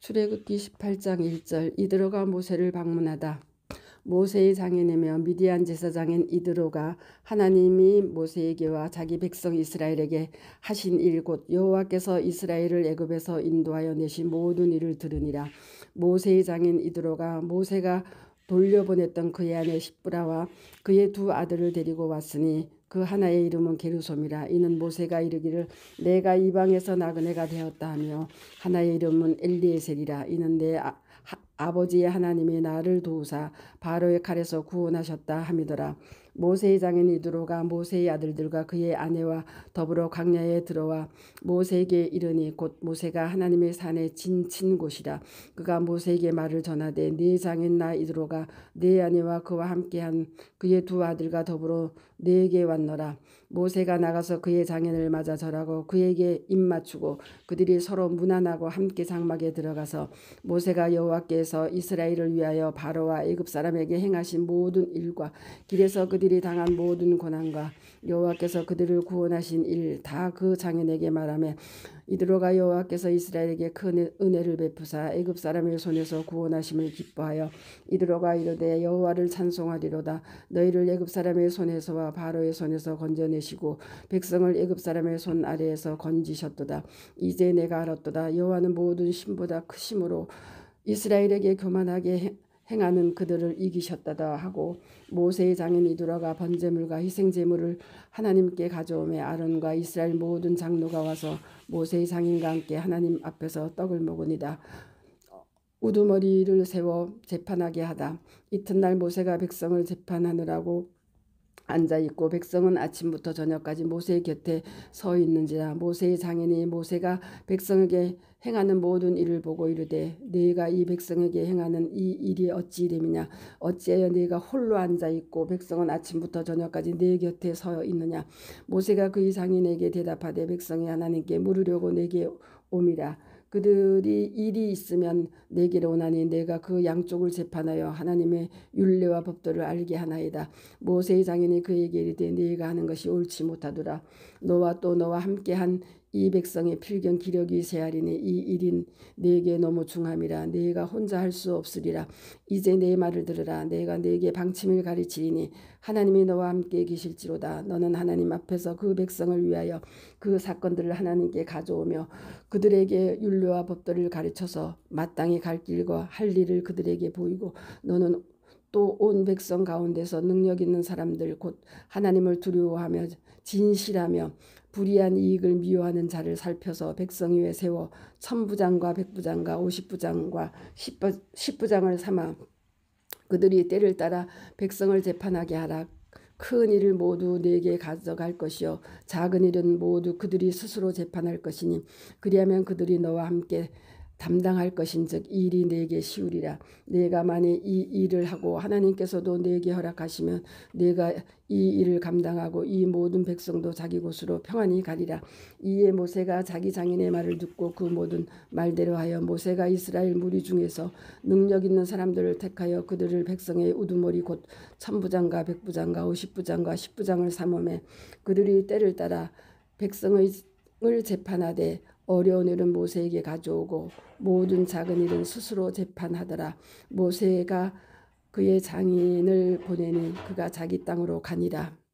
출애굽기 18장 1절 이드로가 모세를 방문하다. 모세의 장인이며 미디안 제사장인 이드로가 하나님이 모세에게와 자기 백성 이스라엘에게 하신 일곧 여호와께서 이스라엘을 애굽에서 인도하여 내신 모든 일을 들으니라 모세의 장인 이드로가 모세가 돌려보냈던 그의 아내 십브라와 그의 두 아들을 데리고 왔으니 그 하나의 이름은 게르솜이라 이는 모세가 이르기를 내가 이방에서 나그네가 되었다 하며 하나의 이름은 엘리에셀이라 이는 내 아, 하, 아버지의 하나님이 나를 도우사 바로의 칼에서 구원하셨다 함이더라. 모세의 장인 이드로가 모세의 아들들과 그의 아내와 더불어 광야에 들어와 모세에게 이르니 곧 모세가 하나님의 산에 진친 곳이라. 그가 모세에게 말을 전하되 네 장인 나 이드로가 네 아내와 그와 함께한 그의 두 아들과 더불어 네게 왔노라. 모세가 나가서 그의 장인을 맞아 절하고 그에게 입 맞추고 그들이 서로 무난하고 함께 장막에 들어가서 모세가 여호와께 여호와께서 이스라엘을 위하여 바로와 애굽 사람에게 행하신 모든 일과 길에서 그들이 당한 모든 고난과 여호와께서 그들을 구원하신 일 다 그 장인에게 말하며 이드로가 여호와께서 이스라엘에게 큰 은혜를 베푸사 애굽 사람의 손에서 구원하심을 기뻐하여 이드로가 이르되 여호와를 찬송하리로다 너희를 애굽 사람의 손에서와 바로의 손에서 건져내시고 백성을 애굽 사람의 손 아래에서 건지셨도다 이제 내가 알았도다 여호와는 모든 신보다 크심으로 이스라엘에게 교만하게 행하는 그들을 이기셨다다 하고 모세의 장인이 돌아가 번제물과 희생제물을 하나님께 가져오매 아론과 이스라엘 모든 장로가 와서 모세의 장인과 함께 하나님 앞에서 떡을 먹으니다 우두머리를 세워 재판하게 하다 이튿날 모세가 백성을 재판하느라고 앉아 있고 백성은 아침부터 저녁까지 모세의 곁에 서 있는지라 모세의 장인이 모세가 백성에게 행하는 모든 일을 보고 이르되 네가 이 백성에게 행하는 이 일이 어찌 이됨이냐 어찌하여 네가 홀로 앉아 있고 백성은 아침부터 저녁까지 네 곁에 서 있느냐 모세가 그이 장인에게 대답하되 백성이 하나님께 물으려고 내게 옵니다 그들이 일이 있으면 내게로 오나니 내가 그 양쪽을 재판하여 하나님의 윤례와 법도를 알게 하나이다. 모세의 장인이 그에게 이르되 네가 하는 것이 옳지 못하더라 너와 또 너와 함께한 이 백성의 필경 기력이 세하리니 이 일인 내게 너무 중함이라 네가 혼자 할 수 없으리라 이제 내 말을 들으라 내가 내게 방침을 가르치리니 하나님이 너와 함께 계실지로다 너는 하나님 앞에서 그 백성을 위하여 그 사건들을 하나님께 가져오며 그들에게 윤례와 법도를 가르쳐서 마땅히 갈 길과 할 일을 그들에게 보이고 너는 또 온 백성 가운데서 능력 있는 사람들 곧 하나님을 두려워하며 진실하며 불이한 이익을 미워하는 자를 살펴서 백성 위에 세워 천부장과 백부장과 오십부장과 십부장을 삼아 그들이 때를 따라 백성을 재판하게 하라. 큰 일을 모두 내게 가져갈 것이요 작은 일은 모두 그들이 스스로 재판할 것이니 그리하면 그들이 너와 함께 담당할 것인즉 일이 내게 쉬우리라 내가 만일 이 일을 하고 하나님께서도 내게 허락하시면 내가 이 일을 감당하고 이 모든 백성도 자기 곳으로 평안히 가리라 이에 모세가 자기 장인의 말을 듣고 그 모든 말대로 하여 모세가 이스라엘 무리 중에서 능력 있는 사람들을 택하여 그들을 백성의 우두머리 곧 천부장과 백부장과 오십부장과 십부장을 삼음해 그들이 때를 따라 백성의 을 재판하되 어려운 일은 모세에게 가져오고 모든 작은 일은 스스로 재판하더라. 모세가 그의 장인을 보내니 그가 자기 땅으로 가니라.